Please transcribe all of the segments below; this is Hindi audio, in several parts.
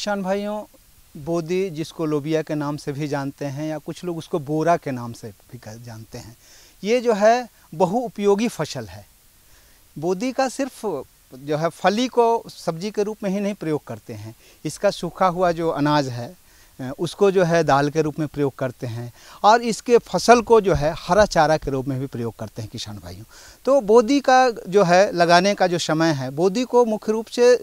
किसान भाइयों बोदी जिसको लोबिया के नाम से भी जानते हैं या कुछ लोग उसको बोरा के नाम से भी जानते हैं ये जो है बहु उपयोगी फसल है बोदी का सिर्फ जो है फली को सब्जी के रूप में ही नहीं प्रयोग करते हैं इसका सूखा हुआ जो अनाज है उसको जो है दाल के रूप में प्रयोग करते हैं और इसके फसल को जो है हरा चारा के रूप में भी प्रयोग करते हैं किसान भाइयों तो बोदी का जो है लगाने का जो समय है बोदी को मुख्य रूप से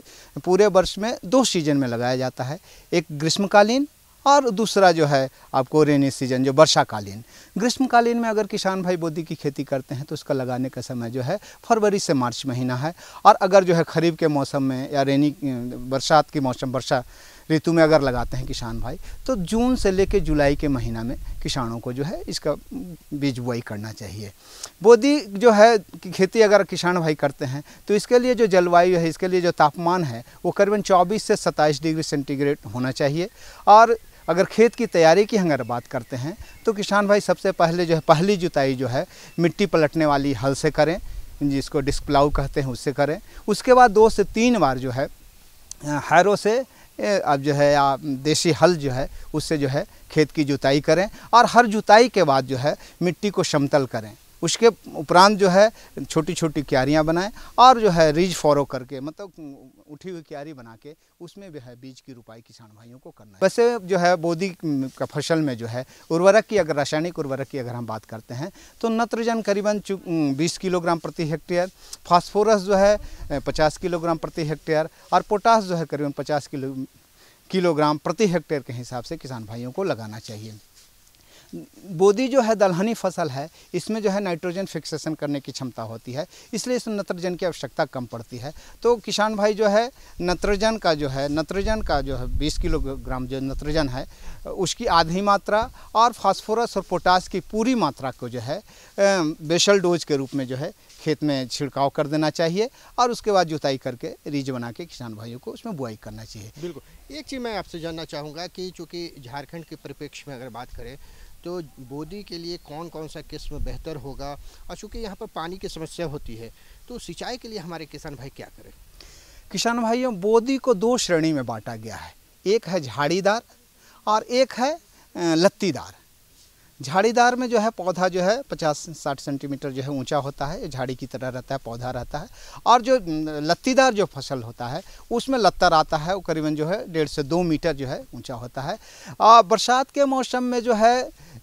पूरे वर्ष में दो सीजन में लगाया जाता है एक ग्रीष्मकालीन और दूसरा जो है आपको रेनी सीजन जो वर्षाकालीन ग्रीष्मकालीन में अगर किसान भाई बोदी की खेती करते हैं तो उसका लगाने का समय जो है फरवरी से मार्च महीना है और अगर जो है खरीफ के मौसम में या रेनी बरसात के मौसम वर्षा ऋतु में अगर लगाते हैं किसान भाई तो जून से लेकर जुलाई के महीना में किसानों को जो है इसका बीज बुआई करना चाहिए बोदी जो है खेती अगर किसान भाई करते हैं तो इसके लिए जो जलवायु है इसके लिए जो तापमान है वो करीबन चौबीस से सत्ताईस डिग्री सेंटीग्रेड होना चाहिए और अगर खेत की तैयारी की अगर बात करते हैं तो किसान भाई सबसे पहले जो है पहली जुताई जो है मिट्टी पलटने वाली हल से करें जिसको डिस्प्लाउ कहते हैं उससे करें उसके बाद दो से तीन बार जो है हैरो से अब जो है आप देसी हल जो है उससे जो है खेत की जुताई करें और हर जुताई के बाद जो है मिट्टी को समतल करें उसके उपरांत जो है छोटी छोटी क्यारियाँ बनाएं और जो है रीज फॉरो करके मतलब उठी हुई क्यारी बना के उसमें जो है बीज की रुपाई किसान भाइयों को करना है वैसे जो है बोधी का फसल में जो है उर्वरक की अगर रासायनिक उर्वरक की अगर हम बात करते हैं तो नत्रजन करीबन बीस किलोग्राम प्रति हेक्टेयर फास्फोरस जो है पचास किलोग्राम प्रति हेक्टेयर और पोटास जो है करीबन पचास किलो किलोग्राम प्रति हेक्टेयर के हिसाब से किसान भाइयों को लगाना चाहिए बोदी जो है दलहनी फसल है इसमें जो है नाइट्रोजन फिक्सेशन करने की क्षमता होती है इसलिए इसमें नत्रजन की आवश्यकता कम पड़ती है तो किसान भाई जो है नत्रजन का जो है नत्रजन का जो है बीस किलोग्राम जो नत्रजन है उसकी आधी मात्रा और फास्फोरस और पोटास की पूरी मात्रा को जो है बेशल डोज के रूप में जो है खेत में छिड़काव कर देना चाहिए और उसके बाद जुताई करके रीज बना के किसान भाइयों को उसमें बुआई करना चाहिए बिल्कुल एक चीज़ मैं आपसे जानना चाहूँगा कि चूँकि झारखंड के परिप्रेक्ष्य में अगर बात करें तो बोदी के लिए कौन कौन सा किस्म बेहतर होगा और चूँकि यहाँ पर पानी की समस्या होती है तो सिंचाई के लिए हमारे किसान भाई क्या करें किसान भाइयों बोदी को दो श्रेणी में बांटा गया है एक है झाड़ीदार और एक है लत्तीदार झाड़ीदार में जो है पौधा जो है 50-60 सेंटीमीटर जो है ऊंचा होता है झाड़ी की तरह रहता है पौधा रहता है और जो लत्तीदार जो फसल होता है उसमें लत्तर आता है वो करीबन जो है डेढ़ से दो मीटर जो है ऊंचा होता है और बरसात के मौसम में जो है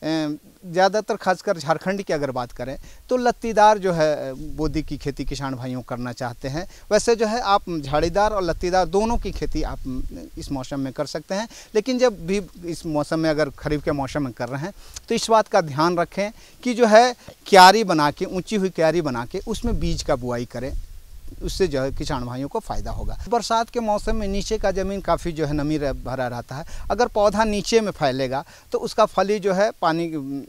ज़्यादातर खासकर झारखंड की अगर बात करें तो लत्तीदार जो है बोदी की खेती किसान भाइयों करना चाहते हैं वैसे जो है आप झाड़ीदार और लत्तीदार दोनों की खेती आप इस मौसम में कर सकते हैं लेकिन जब भी इस मौसम में अगर खरीफ के मौसम में कर रहे हैं तो इस बात का ध्यान रखें कि जो है क्यारी बना के ऊँची हुई क्यारी बना के उसमें बीज का बुआई करें उससे जो है किसान भाइयों को फ़ायदा होगा बरसात के मौसम में नीचे का ज़मीन काफ़ी जो है नमी रह, भरा रहता है अगर पौधा नीचे में फैलेगा तो उसका फली जो है पानी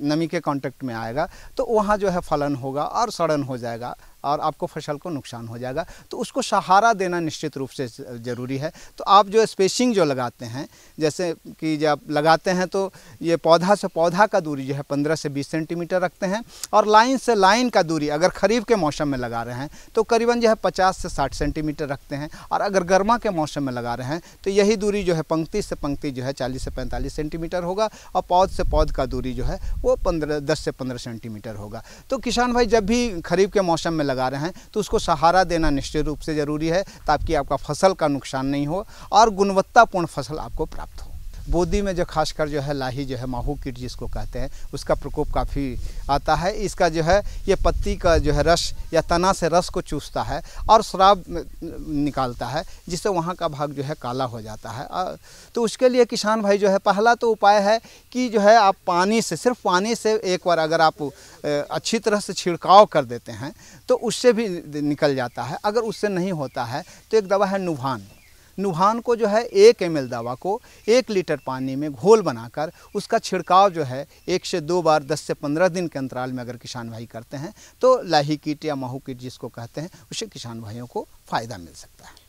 नमी के कांटेक्ट में आएगा तो वहाँ जो है फलन होगा और सड़न हो जाएगा और आपको फसल को नुकसान हो जाएगा तो उसको सहारा देना निश्चित रूप से ज़रूरी है तो आप जो स्पेसिंग जो लगाते हैं जैसे कि जब लगाते हैं तो ये पौधा से पौधा का दूरी जो है पंद्रह से बीस सेंटीमीटर रखते हैं और लाइन से लाइन का दूरी अगर खरीफ के मौसम में लगा रहे हैं तो करीबन जो है पचास से साठ सेंटीमीटर रखते हैं और अगर गर्मा के मौसम में लगा रहे हैं तो यही दूरी जो है पंक्ति से पंक्ति जो है चालीस से पैंतालीस सेंटीमीटर होगा और पौध से पौध का दूरी जो है वो पंद्रह दस से पंद्रह सेंटीमीटर होगा तो किसान भाई जब भी खरीफ के मौसम में लगा लगा रहे हैं तो उसको सहारा देना निश्चित रूप से ज़रूरी है ताकि आपका फसल का नुकसान नहीं हो और गुणवत्तापूर्ण फसल आपको प्राप्त हो बोदी में जो खासकर जो है लाही जो है माहू कीट जिसको कहते हैं उसका प्रकोप काफ़ी आता है इसका जो है ये पत्ती का जो है रस या तना से रस को चूसता है और शराब निकालता है जिससे वहाँ का भाग जो है काला हो जाता है तो उसके लिए किसान भाई जो है पहला तो उपाय है कि जो है आप पानी से सिर्फ पानी से एक बार अगर आप अच्छी तरह से छिड़काव कर देते हैं तो उससे भी निकल जाता है अगर उससे नहीं होता है तो एक दवा है नुभान नुहान को जो है एक एम दवा को एक लीटर पानी में घोल बनाकर उसका छिड़काव जो है एक से दो बार दस से पंद्रह दिन के अंतराल में अगर किसान भाई करते हैं तो लाही कीट या माहू कीट जिसको कहते हैं उससे किसान भाइयों को फ़ायदा मिल सकता है